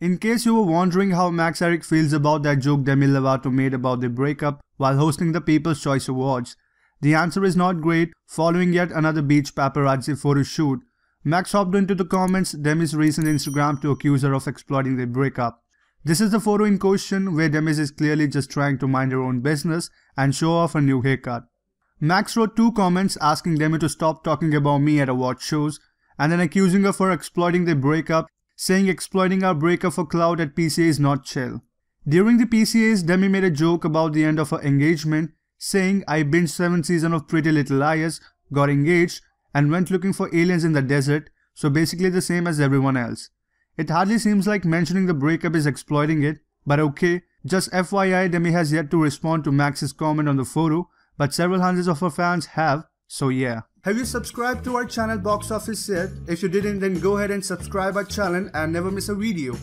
In case you were wondering how Max Eric feels about that joke Demi Lovato made about their breakup while hosting the People's Choice Awards, the answer is not great following yet another beach paparazzi photo shoot. Max hopped into the comments Demi's recent Instagram to accuse her of exploiting their breakup. This is the photo in question where Demi is clearly just trying to mind her own business and show off her new haircut. Max wrote two comments asking Demi to stop talking about me at award shows and then accusing her for exploiting their breakup saying exploiting our breaker for cloud at PCA is not chill. During the PCAs, Demi made a joke about the end of her engagement, saying I binged 7 season of Pretty Little Liars, got engaged, and went looking for aliens in the desert, so basically the same as everyone else. It hardly seems like mentioning the breakup is exploiting it, but okay, just FYI Demi has yet to respond to Max's comment on the photo, but several hundreds of her fans have, so yeah. Have you subscribed to our channel Box Office yet? If you didn't then go ahead and subscribe our channel and never miss a video.